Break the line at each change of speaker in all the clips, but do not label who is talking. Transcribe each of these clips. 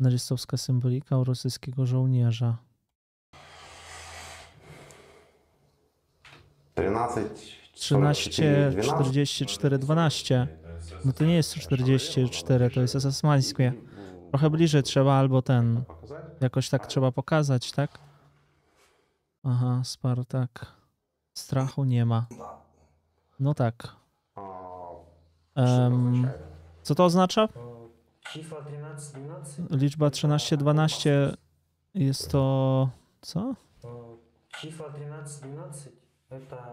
nazistowska symbolika u rosyjskiego żołnierza. 13, 44, 12. No to nie jest 44, to jest asasmańskie. Trochę bliżej trzeba albo ten. Jakoś tak trzeba pokazać, tak? Aha, Spartak. Strachu nie ma. No tak. Um, co to oznacza? Liczba 13-12 jest to co?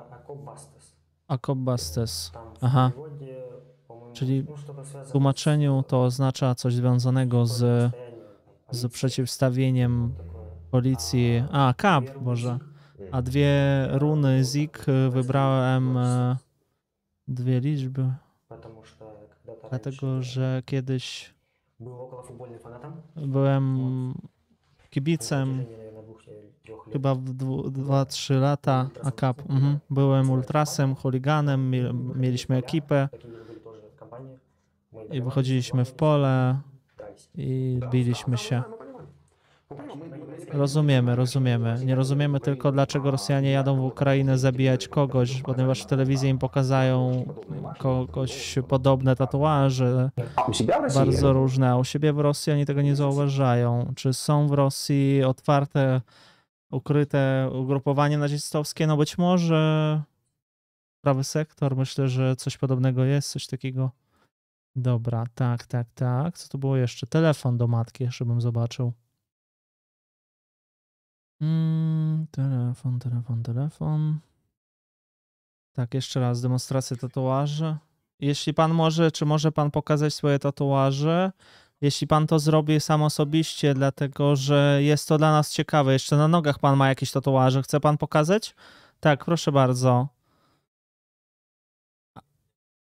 akobastes 13-12 Aha. Czyli w tłumaczeniu to oznacza coś związanego z, z przeciwstawieniem policji. A, kap, Boże. A dwie runy Zik wybrałem e, dwie liczby. No Dlatego, że kiedyś Byłem kibicem chyba w 2-3 lata AKAP. Mhm. Byłem ultrasem, chuliganem, mieliśmy ekipę i wychodziliśmy w pole i biliśmy się. Rozumiemy, rozumiemy. Nie rozumiemy tylko, dlaczego Rosjanie jadą w Ukrainę zabijać kogoś, ponieważ w telewizji im pokazają kogoś podobne tatuaże, bardzo różne, a u siebie w Rosji oni tego nie zauważają. Czy są w Rosji otwarte, ukryte ugrupowania nazistowskie? No być może prawy sektor, myślę, że coś podobnego jest, coś takiego. Dobra, tak, tak, tak. Co to było jeszcze? Telefon do matki, żebym zobaczył. Mm, telefon, telefon, telefon. Tak, jeszcze raz, demonstracja tatuaży. Jeśli pan może, czy może pan pokazać swoje tatuaże? Jeśli pan to zrobi sam osobiście, dlatego że jest to dla nas ciekawe. Jeszcze na nogach pan ma jakieś tatuaże. Chce pan pokazać? Tak, proszę bardzo.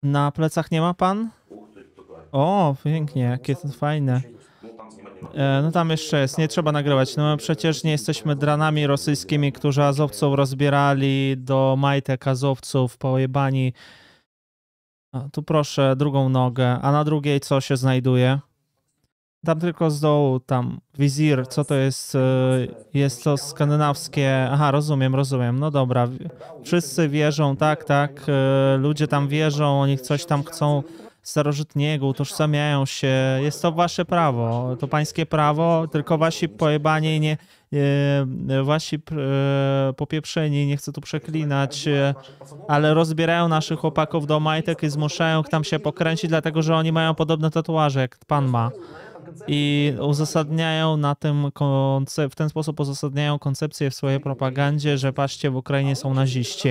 Na plecach nie ma pan? O, pięknie, jakie to fajne. No. E, no tam jeszcze jest, nie trzeba nagrywać. No przecież nie jesteśmy dranami rosyjskimi, którzy Azowców rozbierali do majtek Azowców pojebani. tu proszę drugą nogę, a na drugiej co się znajduje? Tam tylko z dołu, tam wizir, co to jest? E, jest to skandynawskie. Aha, rozumiem, rozumiem. No dobra, wszyscy wierzą, tak, tak. E, ludzie tam wierzą, oni coś tam chcą starożytniego, utożsamiają się. Jest to wasze prawo, to pańskie prawo, tylko wasi pojebanie nie, wasi e, popieprzeni, nie chcę tu przeklinać, e, ale rozbierają naszych chłopaków do majtek i zmuszają ich tam się pokręcić, dlatego że oni mają podobne tatuaże, jak pan ma i uzasadniają na tym w ten sposób uzasadniają koncepcję w swojej propagandzie, że patrzcie, w Ukrainie są naziści.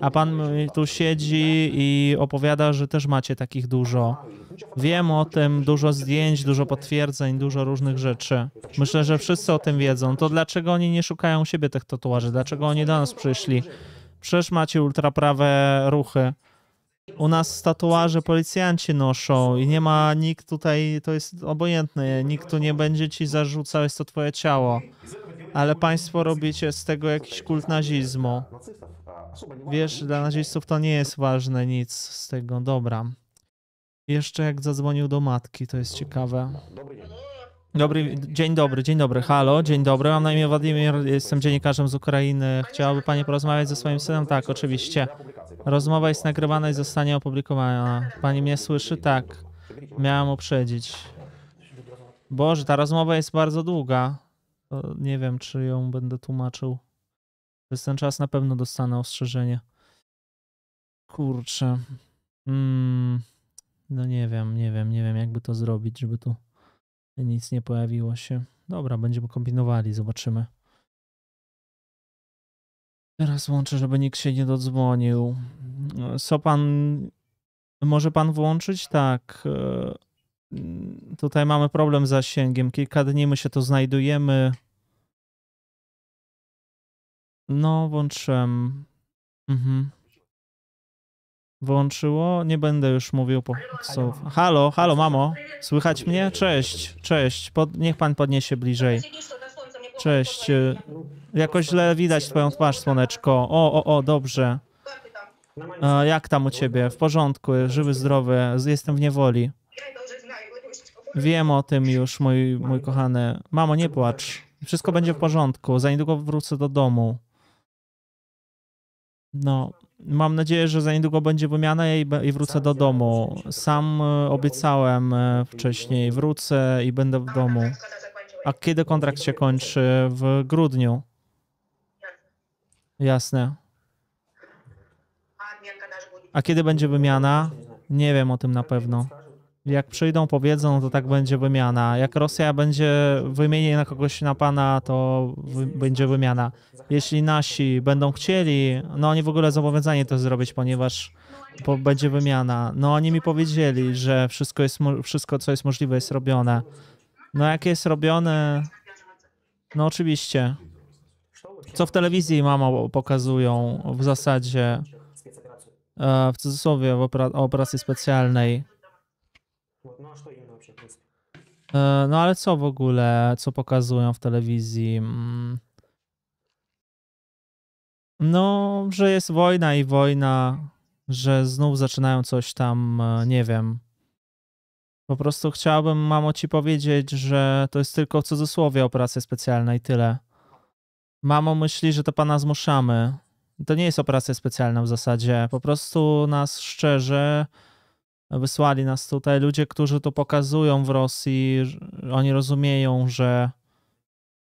A pan tu siedzi i opowiada, że też macie takich dużo. Wiem o tym, dużo zdjęć, dużo potwierdzeń, dużo różnych rzeczy. Myślę, że wszyscy o tym wiedzą. To dlaczego oni nie szukają u siebie tych tatuaży? Dlaczego oni do nas przyszli? Przecież macie ultraprawe ruchy. U nas tatuaże policjanci noszą i nie ma nikt tutaj, to jest obojętne, nikt tu nie będzie ci zarzucał, jest to twoje ciało. Ale państwo robicie z tego jakiś kult nazizmu. Wiesz, dla nazistów to nie jest ważne nic z tego, dobra. Jeszcze jak zadzwonił do matki, to jest ciekawe. Dobry, dzień dobry, dzień dobry, halo, dzień dobry, mam na imię Władimir, jestem dziennikarzem z Ukrainy. Chciałaby Pani porozmawiać ze swoim synem? Tak, oczywiście. Rozmowa jest nagrywana i zostanie opublikowana. Pani mnie słyszy? Tak. Miałam uprzedzić. Boże, ta rozmowa jest bardzo długa. Nie wiem, czy ją będę tłumaczył. Przez ten czas na pewno dostanę ostrzeżenie. Kurczę. Mm, no nie wiem, nie wiem, nie wiem, jakby to zrobić, żeby tu nic nie pojawiło się. Dobra, będziemy kombinowali, zobaczymy. Teraz włączę, żeby nikt się nie dodzwonił. Co pan. Może pan włączyć? Tak. E, tutaj mamy problem z zasięgiem. Kilka dni my się to znajdujemy. No, włączyłem. Mhm wyłączyło. Nie będę już mówił po słów. Halo, halo, mamo. Słychać mnie? Cześć, cześć. Pod... niech pan podniesie bliżej. Cześć. E, jakoś źle widać twoją twarz, słoneczko. O, o, o, dobrze. jak tam u ciebie? W porządku, żywy, zdrowy. Jestem w niewoli. Wiem o tym już, mój, mój kochany. Mamo, nie płacz. Wszystko będzie w porządku. Za niedługo wrócę do domu. No, mam nadzieję, że za niedługo będzie wymiana i, i wrócę do domu. Sam e, obiecałem e, wcześniej, wrócę i będę w domu. A kiedy kontrakt się kończy? W grudniu. Jasne. A kiedy będzie wymiana? Nie wiem o tym na pewno. Jak przyjdą, powiedzą, to tak będzie wymiana. Jak Rosja będzie wymieni na kogoś na pana, to wy będzie wymiana. Jeśli nasi będą chcieli, no oni w ogóle zobowiązani to zrobić, ponieważ będzie wymiana. No oni mi powiedzieli, że wszystko, jest, wszystko, co jest możliwe, jest robione. No jakie jest robione? No oczywiście. Co w telewizji mama pokazują w zasadzie, e, w cudzysłowie, w operacji specjalnej. E, no ale co w ogóle, co pokazują w telewizji? Mm. No, że jest wojna i wojna, że znów zaczynają coś tam, e, nie wiem. Po prostu chciałbym, mamo, ci powiedzieć, że to jest tylko w cudzysłowie operacja specjalna i tyle. Mamo myśli, że to pana zmuszamy. To nie jest operacja specjalna w zasadzie. Po prostu nas szczerze wysłali nas tutaj. Ludzie, którzy to pokazują w Rosji, oni rozumieją, że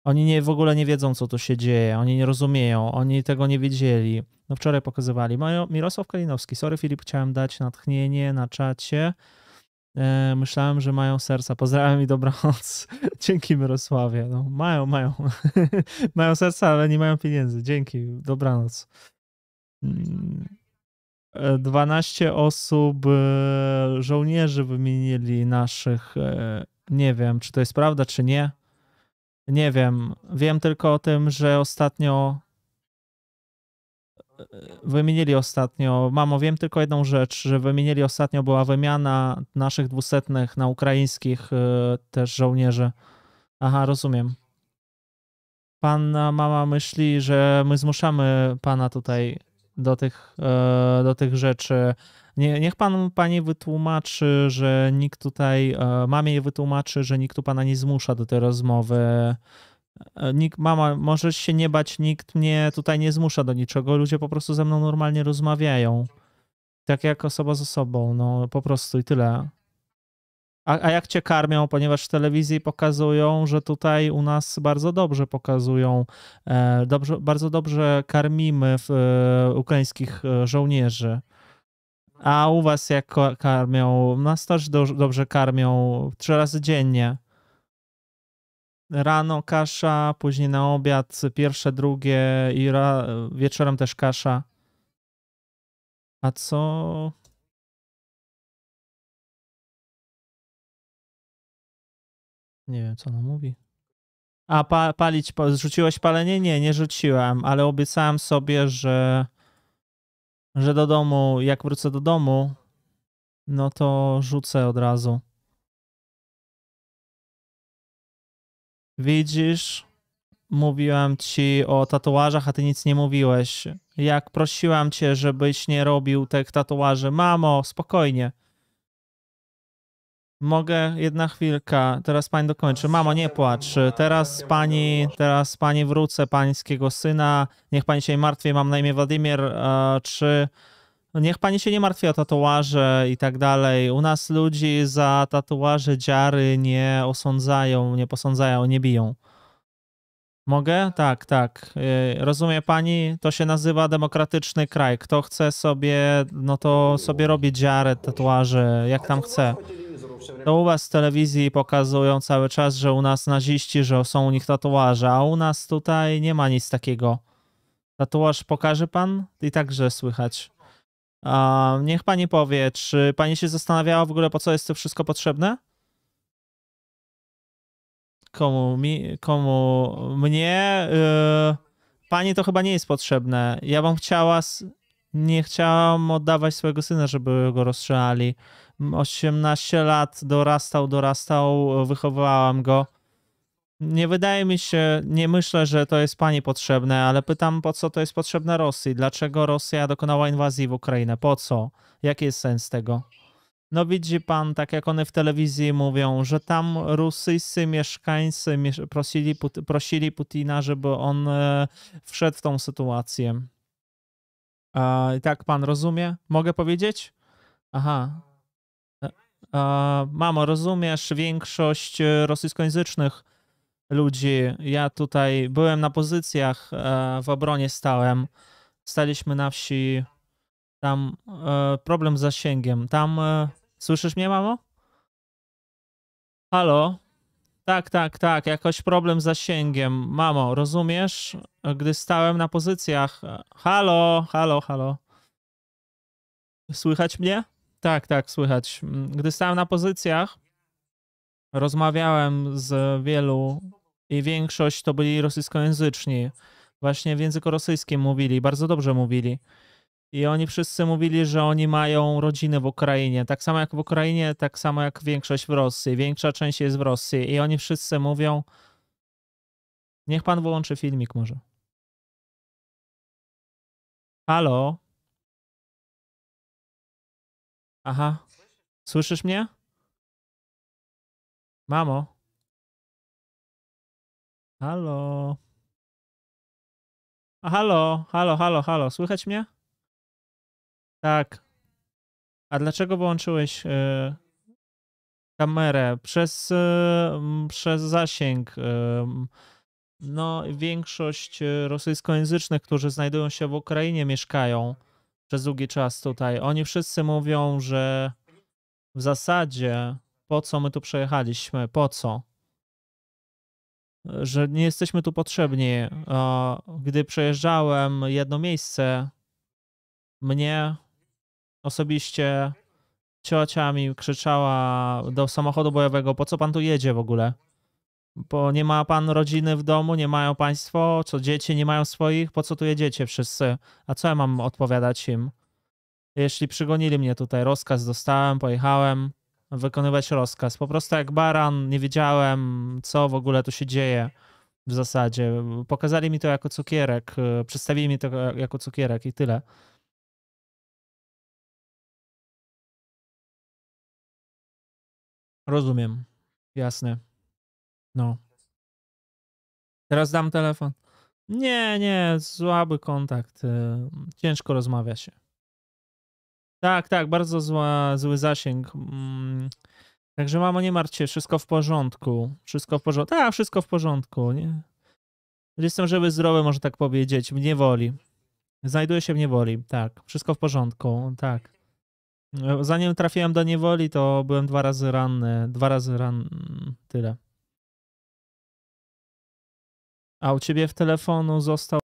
oni nie, w ogóle nie wiedzą, co tu się dzieje, oni nie rozumieją, oni tego nie wiedzieli. No wczoraj pokazywali. Mirosław Kalinowski, sorry Filip, chciałem dać natchnienie na czacie. E, myślałem, że mają serca. Pozdrawiam i dobranoc. Dzięki Mirosławie. No, mają, mają. mają serca, ale nie mają pieniędzy. Dzięki. Dobranoc. Mm. 12 e, osób e, żołnierzy wymienili naszych. E, nie wiem, czy to jest prawda, czy nie. Nie wiem. Wiem tylko o tym, że ostatnio wymienili ostatnio. Mamo, wiem tylko jedną rzecz, że wymienili ostatnio była wymiana naszych dwusetnych na ukraińskich też żołnierzy. Aha, rozumiem. Pana mama myśli, że my zmuszamy pana tutaj do tych, e, do tych rzeczy. Nie, niech pan, pani wytłumaczy, że nikt tutaj, e, mamie wytłumaczy, że nikt tu pana nie zmusza do tej rozmowy. E, nikt, mama, możesz się nie bać, nikt mnie tutaj nie zmusza do niczego. Ludzie po prostu ze mną normalnie rozmawiają. Tak jak osoba z osobą, no po prostu i tyle. A, a jak cię karmią, ponieważ w telewizji pokazują, że tutaj u nas bardzo dobrze pokazują, e, dobrze, bardzo dobrze karmimy w, e, ukraińskich e, żołnierzy. A u was jak karmią? Nas też dobrze karmią trzy razy dziennie. Rano kasza, później na obiad pierwsze, drugie i wieczorem też kasza. A co Nie wiem, co ona mówi. A pa, palić, pa, rzuciłeś palenie? Nie, nie rzuciłem, ale obiecałem sobie, że, że do domu, jak wrócę do domu, no to rzucę od razu. Widzisz, mówiłem ci o tatuażach, a ty nic nie mówiłeś. Jak prosiłam cię, żebyś nie robił tych tatuaży, mamo, spokojnie. Mogę, jedna chwilka, teraz pani dokończy. Mamo, nie płacz. Teraz pani, teraz pani wrócę, pańskiego syna. Niech pani się nie martwi, mam na imię Władimir. E, czy niech pani się nie martwi o tatuaże i tak dalej. U nas ludzi za tatuaże dziary nie osądzają, nie posądzają, nie biją. Mogę? Tak, tak. E, rozumie pani, to się nazywa demokratyczny kraj. Kto chce sobie, no to sobie robi dziarę, tatuaże, jak tam chce to u was w telewizji pokazują cały czas, że u nas naziści, że są u nich tatuaże, a u nas tutaj nie ma nic takiego. Tatuaż pokaże pan? I także słychać. A niech pani powie, czy pani się zastanawiała w ogóle, po co jest to wszystko potrzebne? Komu? Mi, komu? Mnie? Yy, pani to chyba nie jest potrzebne. Ja bym chciała... Nie chciałam oddawać swojego syna, żeby go rozstrzelali. 18 lat, dorastał, dorastał, wychowywałam go. Nie wydaje mi się, nie myślę, że to jest pani potrzebne, ale pytam, po co to jest potrzebne Rosji? Dlaczego Rosja dokonała inwazji w Ukrainę? Po co? Jaki jest sens tego? No widzi pan, tak jak one w telewizji mówią, że tam rosyjscy mieszkańcy prosili, prosili Putina, żeby on e, wszedł w tą sytuację. A, tak pan rozumie? Mogę powiedzieć? Aha, Mamo, rozumiesz, większość e, rosyjskojęzycznych ludzi, ja tutaj byłem na pozycjach, e, w obronie stałem, staliśmy na wsi, tam e, problem z zasięgiem, tam, słyszysz mnie, mamo? Halo? Tak, tak, tak, jakoś problem z zasięgiem. Mamo, rozumiesz? Gdy stałem na pozycjach. Halo, halo, halo. Słychać mnie? Tak, tak, słychać. Gdy stałem na pozycjach, rozmawiałem z wielu i większość to byli rosyjskojęzyczni. Właśnie w języku rosyjskim mówili, bardzo dobrze mówili. I oni wszyscy mówili, że oni mają rodziny w Ukrainie. Tak samo jak w Ukrainie, tak samo jak większość w Rosji. Większa część jest w Rosji. I oni wszyscy mówią. Niech pan wyłączy filmik, może. Halo? Aha. Słyszysz mnie? Mamo? Halo? A halo, halo, halo, halo. Słychać mnie? Tak. A dlaczego wyłączyłeś y, kamerę? Przez, y, przez zasięg. Y, no, większość rosyjskojęzycznych, którzy znajdują się w Ukrainie, mieszkają przez długi czas tutaj. Oni wszyscy mówią, że w zasadzie po co my tu przejechaliśmy, po co? Że nie jesteśmy tu potrzebni. Gdy przejeżdżałem jedno miejsce, mnie osobiście ciocia mi krzyczała do samochodu bojowego, po co pan tu jedzie w ogóle? bo nie ma pan rodziny w domu, nie mają państwo, co dzieci nie mają swoich, po co tu jedziecie wszyscy? A co ja mam odpowiadać im? Jeśli przygonili mnie tutaj, rozkaz dostałem, pojechałem wykonywać rozkaz. Po prostu jak baran, nie wiedziałem, co w ogóle tu się dzieje w zasadzie. Pokazali mi to jako cukierek, y, przedstawili mi to e, jako cukierek i tyle. Rozumiem. Jasne. No. Teraz dam telefon. Nie, nie, słaby kontakt. Y, ciężko rozmawia się. Tak, tak, bardzo zła, zły zasięg. Mm, także mamo, nie martw się, wszystko w porządku. Wszystko w porządku. Tak, wszystko w porządku, nie? Jestem żeby zdrowy, można tak powiedzieć. W woli. Znajduję się w niewoli, tak. Wszystko w porządku, tak. Zanim trafiłem do niewoli, to byłem dwa razy ranny. Dwa razy ranny. Tyle. A u ciebie w telefonu został